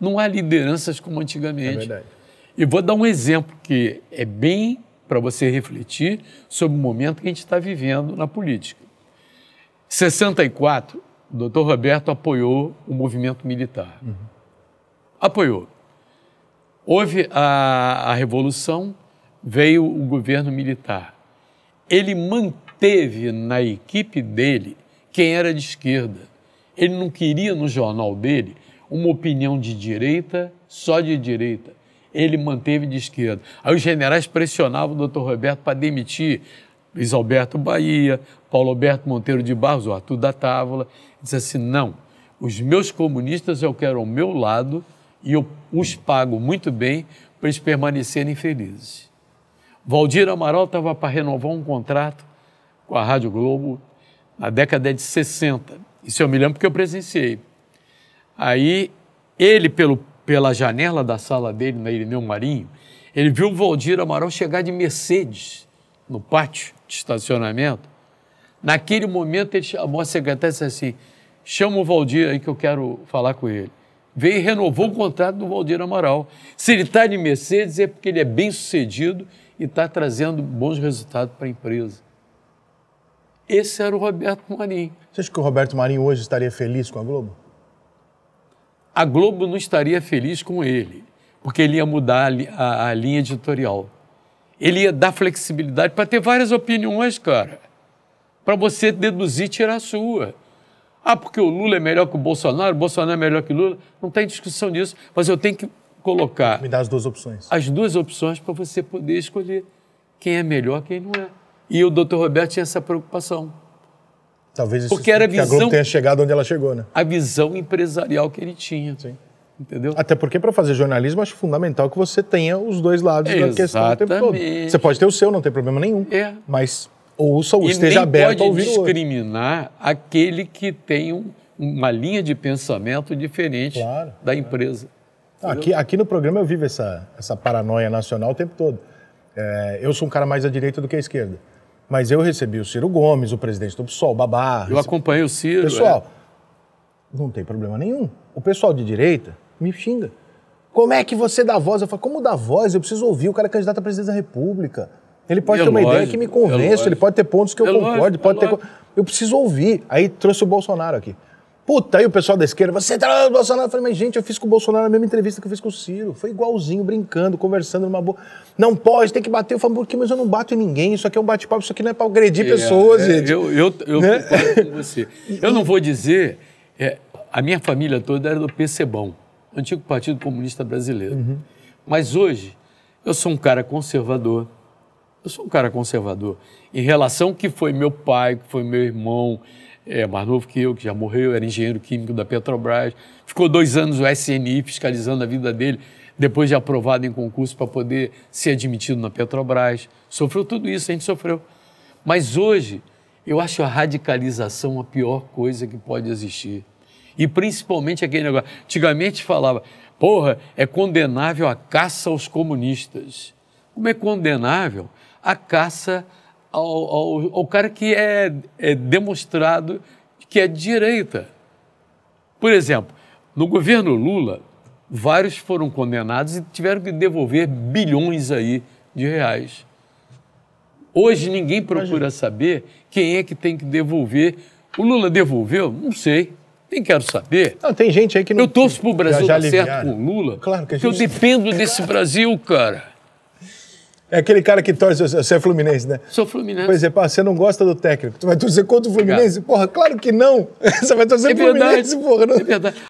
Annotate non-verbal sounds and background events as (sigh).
não há lideranças como antigamente. É verdade. E vou dar um exemplo que é bem para você refletir sobre o momento que a gente está vivendo na política. Em 64, o doutor Roberto apoiou o movimento militar. Uhum. Apoiou. Houve a, a Revolução, veio o governo militar. Ele manteve na equipe dele quem era de esquerda. Ele não queria no jornal dele uma opinião de direita, só de direita. Ele manteve de esquerda. Aí os generais pressionavam o Dr. Roberto para demitir Luiz Alberto Bahia, Paulo Alberto Monteiro de Barros, o Arthur da Távola. Disse assim: não, os meus comunistas eu quero ao meu lado e eu os pago muito bem para eles permanecerem felizes. Valdir Amaral estava para renovar um contrato com a Rádio Globo na década de 60. Isso eu me lembro porque eu presenciei. Aí ele, pelo, pela janela da sala dele, na né, Irineu Marinho, ele viu o Valdir Amaral chegar de Mercedes no pátio de estacionamento. Naquele momento, ele chamou a secretária e disse assim: chama o Valdir aí que eu quero falar com ele. Veio e renovou o contrato do Valdir Amaral. Se ele está de Mercedes, é porque ele é bem sucedido e está trazendo bons resultados para a empresa. Esse era o Roberto Marinho. Você acha que o Roberto Marinho hoje estaria feliz com a Globo? a Globo não estaria feliz com ele, porque ele ia mudar a, a, a linha editorial. Ele ia dar flexibilidade para ter várias opiniões, cara, para você deduzir e tirar a sua. Ah, porque o Lula é melhor que o Bolsonaro, o Bolsonaro é melhor que o Lula. Não tem discussão disso, mas eu tenho que colocar. Me dá as duas opções. As duas opções para você poder escolher quem é melhor, quem não é. E o doutor Roberto tinha essa preocupação. Talvez isso Porque era a visão, que a Globo tenha chegado onde ela chegou, né? A visão empresarial que ele tinha. Sim. Entendeu? Até porque para fazer jornalismo acho fundamental que você tenha os dois lados Exatamente. da questão o tempo todo. Você pode ter o seu, não tem problema nenhum. É. Mas ouça ou esteja aberto pode ao pode discriminar aquele que tem um, uma linha de pensamento diferente claro, da empresa. Aqui, aqui no programa eu vivo essa, essa paranoia nacional o tempo todo. É, eu sou um cara mais à direita do que à esquerda. Mas eu recebi o Ciro Gomes, o presidente do PSOL, o Babá. Eu acompanhei o Ciro. Pessoal, é. não tem problema nenhum. O pessoal de direita me xinga. Como é que você dá voz? Eu falo, como dá voz? Eu preciso ouvir. O cara é candidato a presidente da República. Ele pode é ter uma lógico, ideia que me convença, é ele pode ter pontos que eu é concordo, lógico, é pode ter. Lógico. Eu preciso ouvir. Aí trouxe o Bolsonaro aqui. Puta, aí o pessoal da esquerda, você tá no Bolsonaro. Eu falei, mas gente, eu fiz com o Bolsonaro a mesma entrevista que eu fiz com o Ciro. Foi igualzinho, brincando, conversando numa boa. Não pode, tem que bater. Eu falo, por quê? Mas eu não bato em ninguém. Isso aqui é um bate-papo, isso aqui não é pra agredir é, pessoas, é, gente. Eu, eu, eu né? com você. (laughs) Eu não vou dizer. É, a minha família toda era do PCBOM, antigo Partido Comunista Brasileiro. Uhum. Mas hoje, eu sou um cara conservador. Eu sou um cara conservador. Em relação ao que foi meu pai, que foi meu irmão, é, mais novo que eu, que já morreu, era engenheiro químico da Petrobras. Ficou dois anos no SNI fiscalizando a vida dele, depois de aprovado em concurso para poder ser admitido na Petrobras. Sofreu tudo isso, a gente sofreu. Mas hoje, eu acho a radicalização a pior coisa que pode existir. E principalmente aquele negócio. Antigamente falava, porra, é condenável a caça aos comunistas. Como é condenável a caça aos ao, ao, ao cara que é, é demonstrado que é de direita. Por exemplo, no governo Lula, vários foram condenados e tiveram que devolver bilhões aí de reais. Hoje ninguém procura saber quem é que tem que devolver. O Lula devolveu? Não sei. Nem quero saber. Não, tem gente aí que não. Eu torço para o Brasil já, já dar certo com o Lula. Claro que a gente... Eu dependo desse Brasil, cara. É aquele cara que torce. Você é Fluminense, né? Sou Fluminense. Pois é, pá, você não gosta do técnico. Tu vai torcer contra o Fluminense? Porra, claro que não. (laughs) Você vai torcer é Fluminense, porra. Não. É verdade.